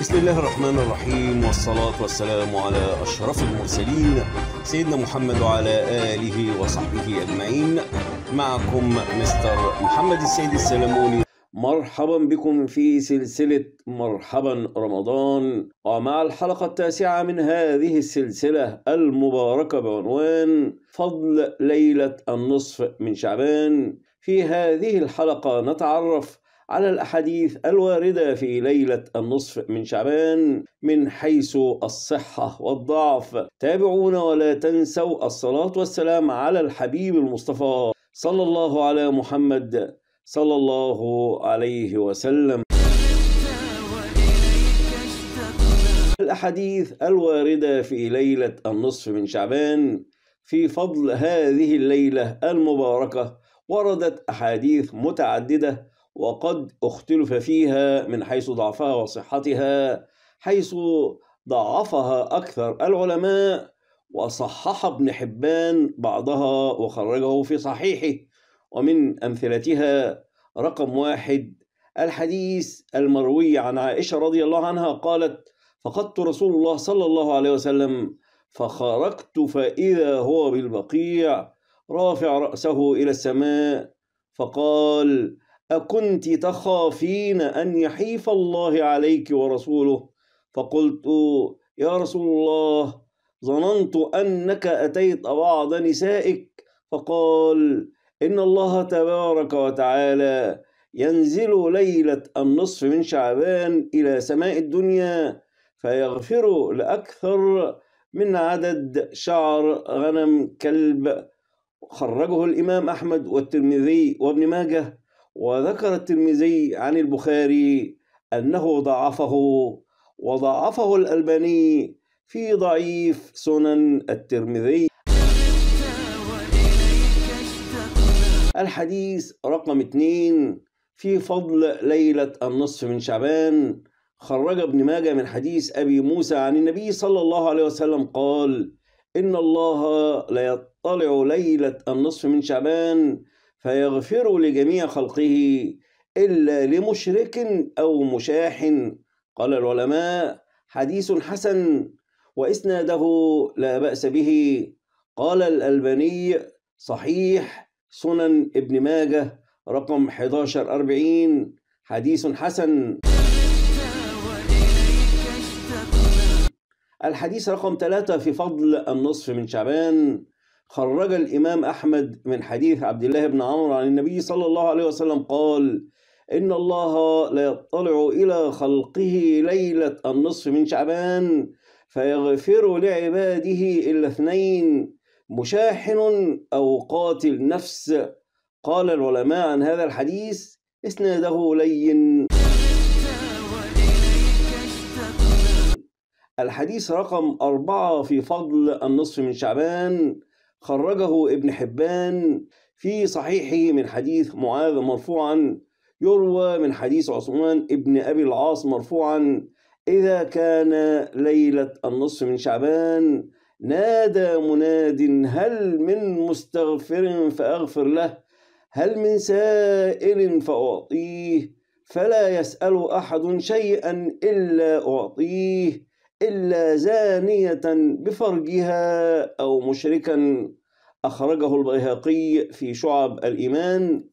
بسم الله الرحمن الرحيم والصلاة والسلام على أشرف المرسلين سيدنا محمد وعلى آله وصحبه أجمعين معكم مستر محمد السيد السلموني مرحبا بكم في سلسلة مرحبا رمضان ومع الحلقة التاسعة من هذه السلسلة المباركة بعنوان فضل ليلة النصف من شعبان في هذه الحلقة نتعرف على الأحاديث الواردة في ليلة النصف من شعبان من حيث الصحة والضعف تابعونا ولا تنسوا الصلاة والسلام على الحبيب المصطفى صلى الله على محمد صلى الله عليه وسلم الأحاديث الواردة في ليلة النصف من شعبان في فضل هذه الليلة المباركة وردت أحاديث متعددة وقد اختلف فيها من حيث ضعفها وصحتها حيث ضعفها أكثر العلماء وصحح ابن حبان بعضها وخرجه في صحيحه ومن أمثلتها رقم واحد الحديث المروي عن عائشة رضي الله عنها قالت فقدت رسول الله صلى الله عليه وسلم فخرجت فإذا هو بالبقيع رافع رأسه إلى السماء فقال أكنت تخافين أن يحيف الله عليك ورسوله فقلت يا رسول الله ظننت أنك أتيت بعض نسائك فقال إن الله تبارك وتعالى ينزل ليلة النصف من شعبان إلى سماء الدنيا فيغفر لأكثر من عدد شعر غنم كلب خرجه الإمام أحمد والترمذي وابن ماجه وذكر الترمذي عن البخاري أنه ضعفه وضعفه الألباني في ضعيف سنن الترمذي الحديث رقم اثنين في فضل ليلة النصف من شعبان خرج ابن ماجه من حديث أبي موسى عن النبي صلى الله عليه وسلم قال إن الله ليطلع ليلة النصف من شعبان فيغفر لجميع خلقه إلا لمشرك أو مشاح قال العلماء حديث حسن وإسناده لا بأس به قال الألباني صحيح سنن ابن ماجه رقم 1140 حديث حسن الحديث رقم ثلاثة في فضل النصف من شعبان خرج الإمام أحمد من حديث عبد الله بن عمرو عن النبي صلى الله عليه وسلم قال إن الله لا يطلع إلى خلقه ليلة النصف من شعبان فيغفر لعباده إلا اثنين مشاحن أو قاتل نفس قال العلماء عن هذا الحديث إسناده لين الحديث رقم أربعة في فضل النصف من شعبان خرجه ابن حبان في صحيحه من حديث معاذ مرفوعا يروى من حديث عثمان ابن أبي العاص مرفوعا إذا كان ليلة النصف من شعبان نادى مناد هل من مستغفر فأغفر له هل من سائل فأعطيه فلا يسأل أحد شيئا إلا أعطيه إلا زانية بفرجها أو مشركا أخرجه البيهقي في شعب الإيمان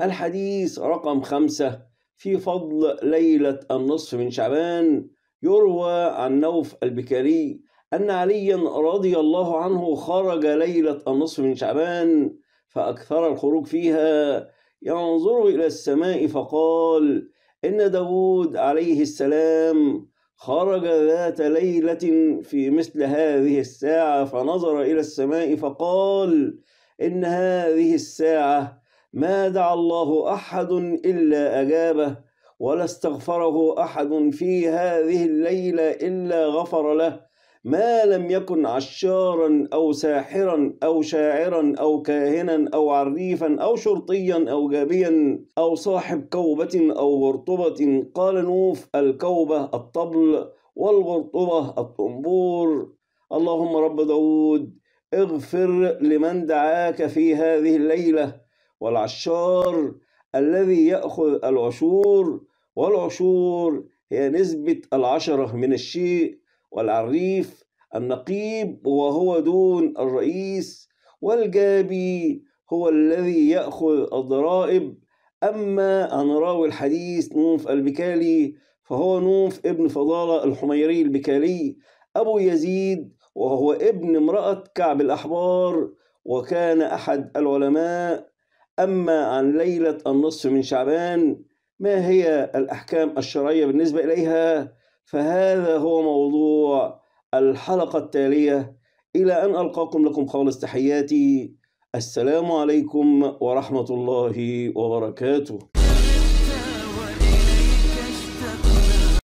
الحديث رقم خمسة في فضل ليلة النصف من شعبان يروى عن نوف البكري أن عليا رضي الله عنه خرج ليلة النصف من شعبان فأكثر الخروج فيها ينظر إلى السماء فقال إن داود عليه السلام خرج ذات ليلة في مثل هذه الساعة فنظر إلى السماء فقال إن هذه الساعة ما دعا الله أحد إلا أجابه ولا استغفره أحد في هذه الليلة إلا غفر له ما لم يكن عشارا أو ساحرا أو شاعرا أو كاهنا أو عريفا أو شرطيا أو جابيا أو صاحب كوبة أو غرطبة قال نوف الكوبة الطبل والغرطبة الطنبور اللهم رب داود اغفر لمن دعاك في هذه الليلة والعشار الذي يأخذ العشور والعشور هي نسبة العشرة من الشيء والعريف النقيب وهو دون الرئيس والجابي هو الذي يأخذ الضرائب أما عن راوي الحديث نوف البكالي فهو نوف ابن فضالة الحميري البكالي أبو يزيد وهو ابن امرأة كعب الأحبار وكان أحد العلماء أما عن ليلة النصف من شعبان ما هي الأحكام الشرعية بالنسبة إليها فهذا هو موضوع الحلقة التالية إلى أن ألقاكم لكم خالص تحياتي السلام عليكم ورحمة الله وبركاته